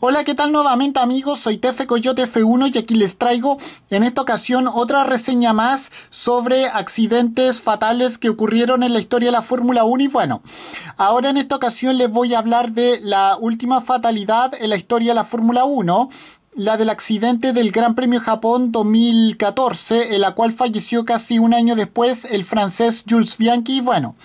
Hola, ¿qué tal nuevamente amigos? Soy Tefe Coyote F1 y aquí les traigo en esta ocasión otra reseña más sobre accidentes fatales que ocurrieron en la historia de la Fórmula 1 y bueno, ahora en esta ocasión les voy a hablar de la última fatalidad en la historia de la Fórmula 1 la del accidente del Gran Premio Japón 2014, en la cual falleció casi un año después el francés Jules Bianchi. y Bueno,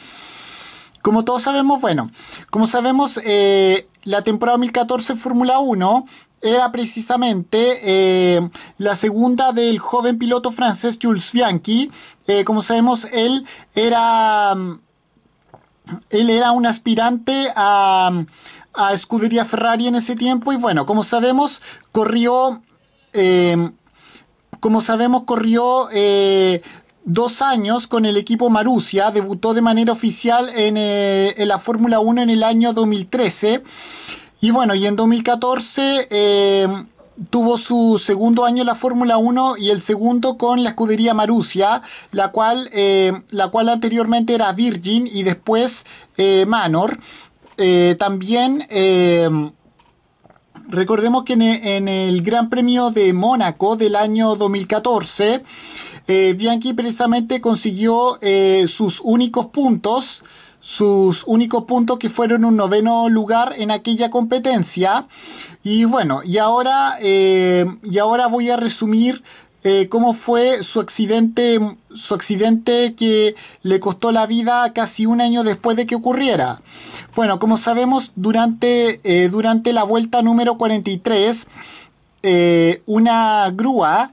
como todos sabemos, bueno, como sabemos, eh, la temporada 2014 Fórmula 1 era precisamente eh, la segunda del joven piloto francés Jules Bianchi. Eh, como sabemos, él era, mm, él era un aspirante a, a escudería Ferrari en ese tiempo y bueno, como sabemos, corrió... Eh, como sabemos, corrió dos años con el equipo Marussia, debutó de manera oficial en, eh, la Fórmula 1 en el año 2013 y bueno, y en 2014 eh, tuvo su segundo año en la Fórmula 1 y el segundo con la escudería Marussia, la cual, eh, la cual anteriormente era Virgin y después Manor. también... Recordemos que en el Gran Premio de Mónaco del año 2014 eh, Bianchi precisamente consiguió eh, sus únicos puntos, sus únicos puntos que fueron un noveno lugar en aquella competencia. Y bueno, y ahora, eh, y ahora voy a resumir cómo fue su accidente, su accidente que le costó la vida casi un año después de que ocurriera. Bueno, como sabemos, durante, durante la vuelta número 43, una grúa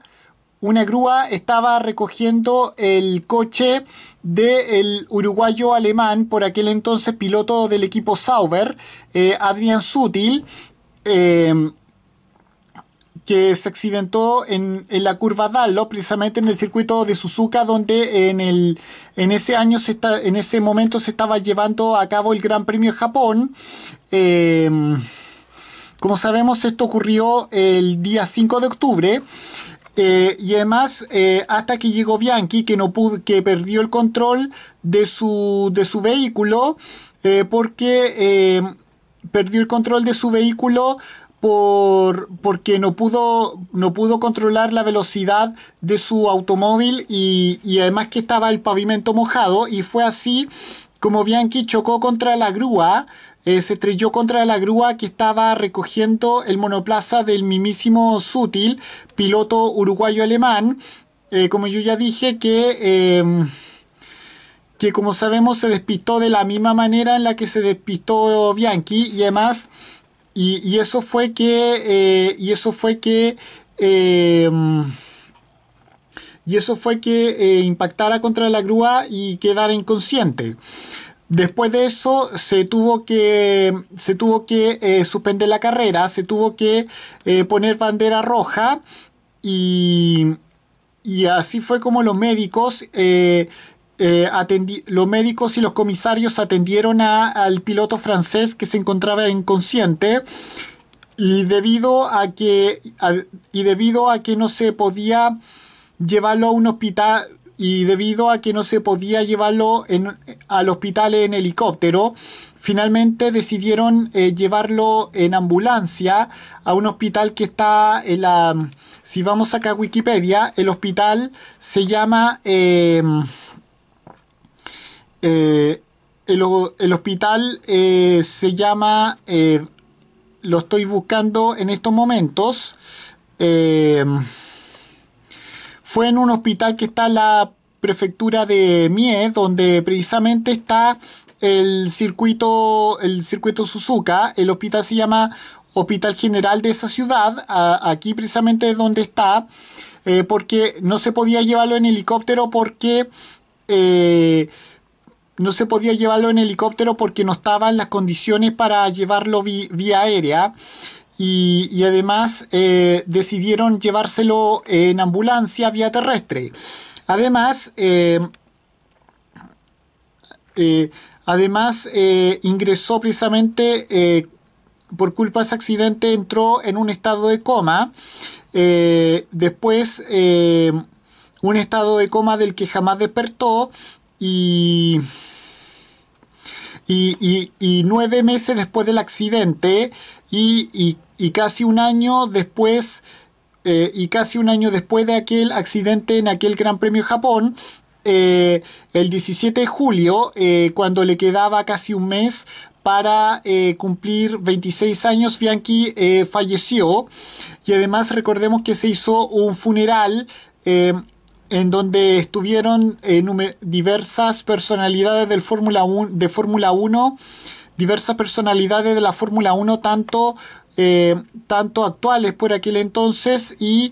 una grúa estaba recogiendo el coche del uruguayo alemán, por aquel entonces piloto del equipo Sauber, Adrián eh, Adrian Sutil, eh, que se accidentó en, la curva Dallo, precisamente en el circuito de Suzuka, donde en, ese año se está, en ese momento se estaba llevando a cabo el Gran Premio de Japón. Eh, como sabemos, esto ocurrió el día 5 de octubre este, y además, eh, hasta que llegó Bianchi, que no que perdió el control de su, de su vehículo, eh, porque eh, perdió el control de su vehículo por, porque no pudo, no pudo controlar la velocidad de su automóvil y, y además que estaba el pavimento mojado y fue así como Bianchi chocó contra la grúa, eh, se estrelló contra la grúa que estaba recogiendo el monoplaza del mismísimo Sutil, piloto uruguayo-alemán, eh, como yo ya dije, que, em, que como sabemos se despistó de la misma manera en la que se despistó Bianchi y además, y eso fue que, y eso fue que, eh, em, y eso fue que eh, impactara contra la grúa y quedara inconsciente. Después de eso se tuvo que, se tuvo que eh, suspender la carrera, se tuvo que eh, poner bandera roja y, y, así fue como los médicos, los médicos y los comisarios atendieron al piloto francés que se encontraba inconsciente y debido a que, y debido a que no se podía llevarlo a un hospital y debido a que no se podía llevarlo al hospital en helicóptero, finalmente decidieron eh, llevarlo en ambulancia a un hospital que está en la... Si vamos acá a Wikipedia, el hospital se llama... Em, eh, el, el, hospital eh, se llama... lo estoy buscando en estos momentos. Em, fue en un hospital que está en la prefectura de Mie, donde precisamente está el circuito, el circuito Suzuka. El hospital se llama Hospital General de esa ciudad. aquí precisamente es donde está. Eh, porque no se podía llevarlo en helicóptero porque eh, no se podía llevarlo en helicóptero porque no estaban las condiciones para llevarlo vía aérea. Y, además eh, decidieron llevárselo en ambulancia vía terrestre. Además, eh, eh, además ingresó precisamente por culpa de ese accidente, entró en un estado de coma. después, un estado de coma del que jamás despertó y y, nueve meses después del accidente y, casi un año después eh, y casi un año después de aquel accidente en aquel Gran Premio Japón, eh, el 17 de julio, eh, cuando le quedaba casi un mes para cumplir 26 años, Fianchi falleció y además recordemos que se hizo un funeral en donde estuvieron eh, diversas personalidades del Fórmula de Fórmula 1, diversas personalidades de la Fórmula 1, tanto, eh, tanto actuales por aquel entonces y,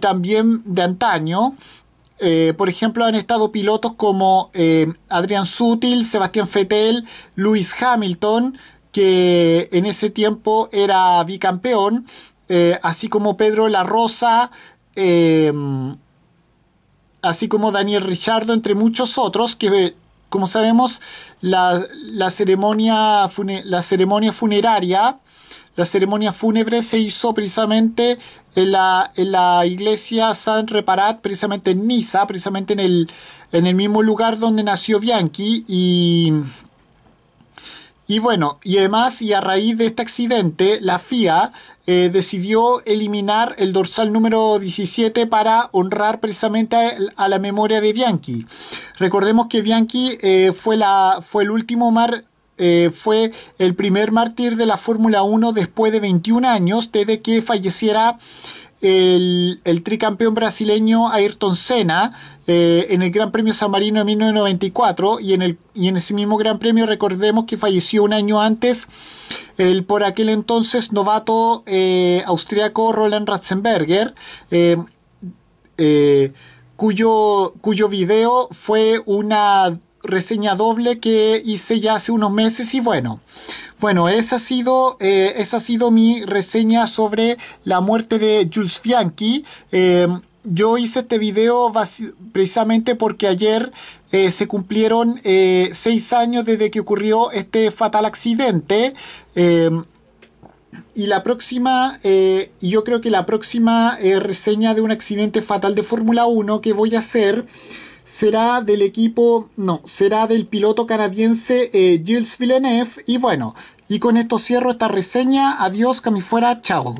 también de antaño. Eh, por ejemplo, han estado pilotos como Adrián Sutil, Sebastián Fettel, luis Hamilton, que en ese tiempo era bicampeón, así como Pedro La Rosa, así como Daniel Richardo, entre muchos otros, que eh, como sabemos, la, ceremonia, la ceremonia funeraria, la ceremonia fúnebre se hizo precisamente en la, en la iglesia San Reparat, precisamente en Niza, precisamente en el, en el mismo lugar donde nació Bianchi y y bueno, y además, y a raíz de este accidente, la FIA eh, decidió eliminar el dorsal número 17 para honrar precisamente a, la memoria de Bianchi. Recordemos que Bianchi eh, fue, la, fue el último mar, eh, fue el primer mártir de la Fórmula 1 después de 21 años, desde que falleciera el, tricampeón brasileño Ayrton Senna eh, en el Gran Premio San Marino de 1994 y en, el, y en ese mismo Gran Premio recordemos que falleció un año antes el por aquel entonces novato eh, austriaco Roland Ratzenberger. Eh, eh, cuyo, cuyo video fue una reseña doble que hice ya hace unos meses y bueno, bueno, esa ha sido, eh, esa ha sido mi reseña sobre la muerte de Jules Bianchi. Em, yo hice este video precisamente porque ayer eh, se cumplieron eh, seis años desde que ocurrió este fatal accidente. Em, y la próxima, yo creo que la próxima reseña de un accidente fatal de Fórmula 1 que voy a hacer será del equipo, no, será del piloto canadiense eh, Gilles Villeneuve. Y bueno, y con esto cierro esta reseña. Adiós, que me fuera, chao.